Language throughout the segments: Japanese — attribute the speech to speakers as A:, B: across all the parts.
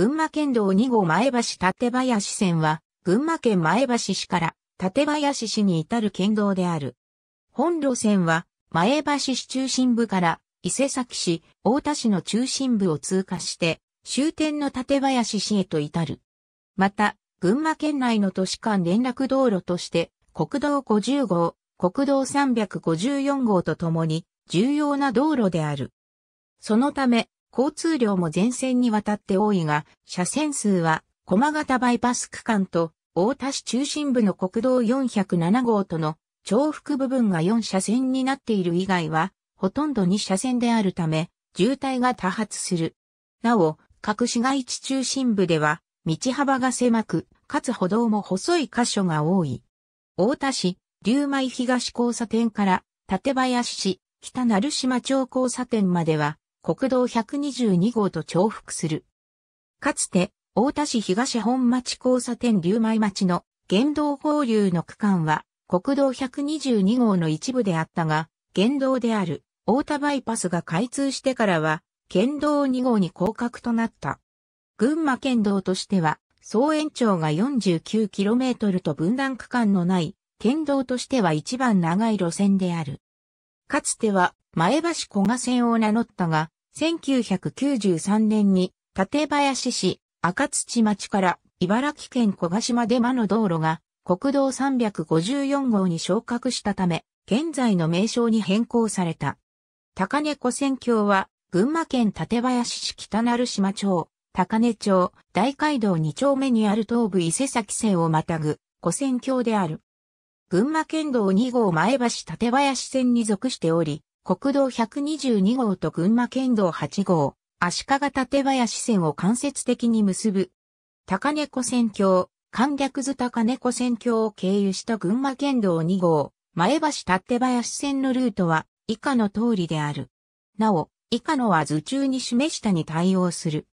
A: 群馬県道2号前橋立林線は、群馬県前橋市から立林市に至る県道である。本路線は、前橋市中心部から伊勢崎市、大田市の中心部を通過して、終点の立林市へと至る。また、群馬県内の都市間連絡道路として、国道50号、国道354号とともに重要な道路である。そのため、交通量も全線にわたって多いが、車線数は駒形バイパス区間と大田市中心部の国道407号との重複部分が4車線になっている以外は、ほとんど2車線であるため、渋滞が多発する。なお、各市街地中心部では、道幅が狭く、かつ歩道も細い箇所が多い。大田市、竜舞東交差点から、立林市、北鳴島町交差点までは、国道122号と重複する。かつて、大田市東本町交差点竜舞町の原道放流の区間は国道122号の一部であったが、原道である大田バイパスが開通してからは、県道2号に降格となった。群馬県道としては、総延長が 49km と分断区間のない、県道としては一番長い路線である。かつては、前橋古賀線を名乗ったが、1993年に、館林市、赤土町から茨城県小ヶ島出間の道路が国道354号に昇格したため、現在の名称に変更された。高根古線橋は、群馬県館林市北鳴島町、高根町、大街道2丁目にある東部伊勢崎線をまたぐ古線橋である。群馬県道2号前橋館林線に属しており、国道122号と群馬県道8号、足利立林線を間接的に結ぶ。高猫線橋、観略図高猫線橋を経由した群馬県道2号、前橋立林線のルートは以下の通りである。なお、以下のは図中に示したに対応する。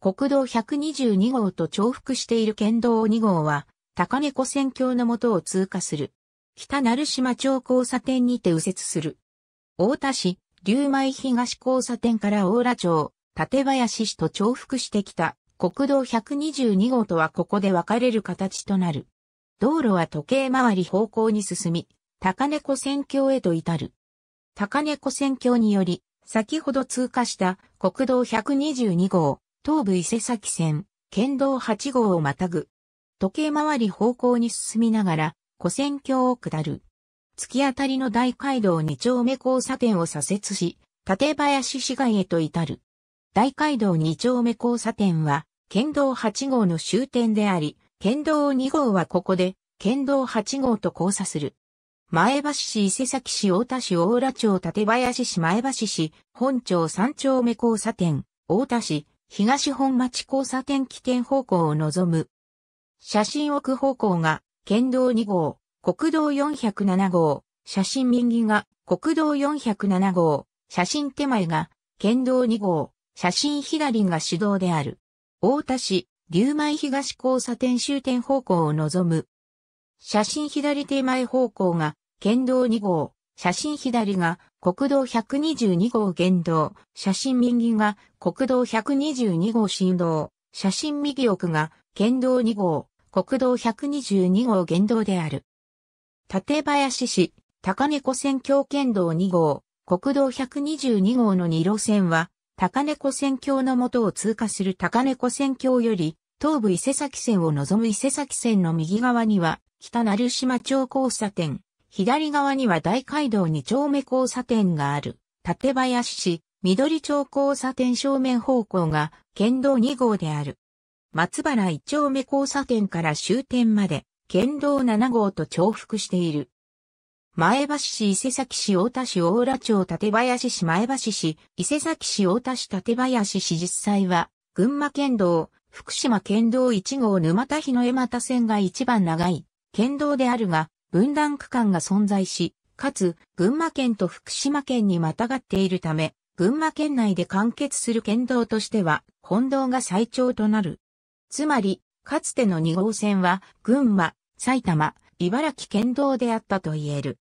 A: 国道122号と重複している県道2号は、高猫線橋のとを通過する。北鳴島町交差点にて右折する。大田市、竜舞東交差点から大浦町、立林市と重複してきた国道122号とはここで分かれる形となる。道路は時計回り方向に進み、高猫線橋へと至る。高猫線橋により、先ほど通過した国道122号、東武伊勢崎線、県道8号をまたぐ。時計回り方向に進みながら、古線橋を下る。突き当たりの大街道2丁目交差点を左折し、館林市街へと至る。大街道2丁目交差点は、県道8号の終点であり、県道2号はここで、県道8号と交差する。前橋市伊勢崎市大田市大浦町館林市前橋市本町3丁目交差点大田市東本町交差点起点方向を望む。写真奥方向が県道2号、国道407号、写真右が国道407号、写真手前が県道2号、写真左が市道である。大田市、竜前東交差点終点方向を望む。写真左手前方向が県道2号、写真左が国道122号原道、写真右が国道122号振動、写真右奥が県道2号、国道122号原道である。立林市、高猫線橋県道2号、国道122号の2路線は、高猫線橋の元を通過する高猫線橋より、東武伊勢崎線を望む伊勢崎線の右側には、北成島町交差点、左側には大街道2丁目交差点がある、立林市、緑町交差点正面方向が、県道2号である。松原1丁目交差点から終点まで、県道7号と重複している。前橋市伊勢崎市大田市大浦町立林市前橋市伊勢崎市大田市立林市実際は群馬県道、福島県道1号沼田日の江又線が一番長い県道であるが分断区間が存在し、かつ群馬県と福島県にまたがっているため、群馬県内で完結する県道としては本道が最長となる。つまり、かつての2号線は群馬、埼玉、茨城県道であったと言える。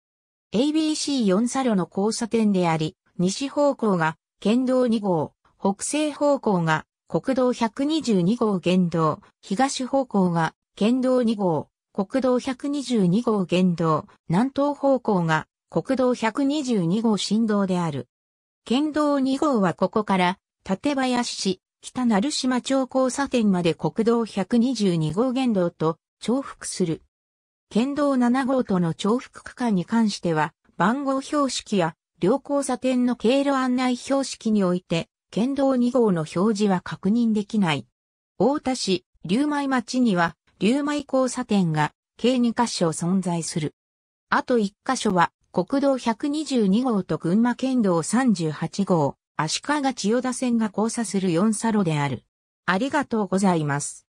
A: ABC4 サロの交差点であり、西方向が県道2号、北西方向が国道122号原道、東方向が県道2号、国道122号原道、南東方向が国道122号振動である。県道2号はここから立林市、北成島町交差点まで国道122号原道と重複する。県道7号との重複区間に関しては、番号標識や両交差点の経路案内標識において、県道2号の表示は確認できない。大田市、竜舞町には、竜舞交差点が、計2カ所存在する。あと1カ所は、国道122号と群馬県道38号、足利千代田線が交差する4サロである。ありがとうございます。